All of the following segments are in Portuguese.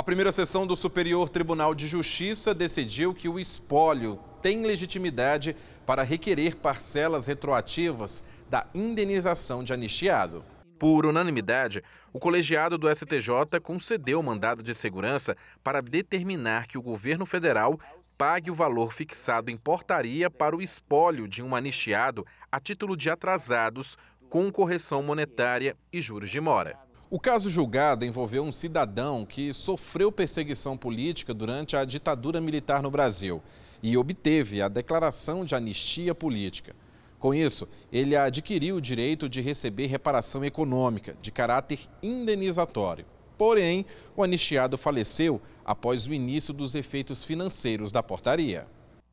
A primeira sessão do Superior Tribunal de Justiça decidiu que o espólio tem legitimidade para requerer parcelas retroativas da indenização de anistiado. Por unanimidade, o colegiado do STJ concedeu o mandado de segurança para determinar que o governo federal pague o valor fixado em portaria para o espólio de um anistiado a título de atrasados com correção monetária e juros de mora. O caso julgado envolveu um cidadão que sofreu perseguição política durante a ditadura militar no Brasil e obteve a declaração de anistia política. Com isso, ele adquiriu o direito de receber reparação econômica de caráter indenizatório. Porém, o anistiado faleceu após o início dos efeitos financeiros da portaria.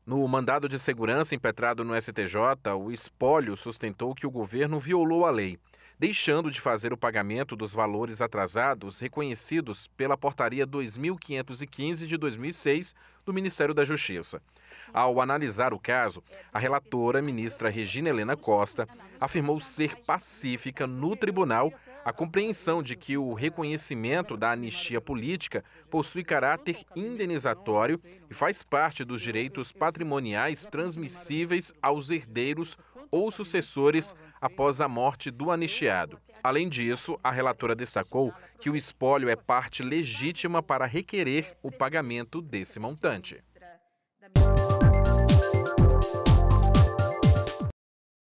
No mandado de segurança impetrado no STJ, o espólio sustentou que o governo violou a lei deixando de fazer o pagamento dos valores atrasados reconhecidos pela Portaria 2515 de 2006 do Ministério da Justiça. Ao analisar o caso, a relatora, ministra Regina Helena Costa, afirmou ser pacífica no tribunal a compreensão de que o reconhecimento da anistia política possui caráter indenizatório e faz parte dos direitos patrimoniais transmissíveis aos herdeiros ou sucessores após a morte do anistiado. Além disso, a relatora destacou que o espólio é parte legítima para requerer o pagamento desse montante.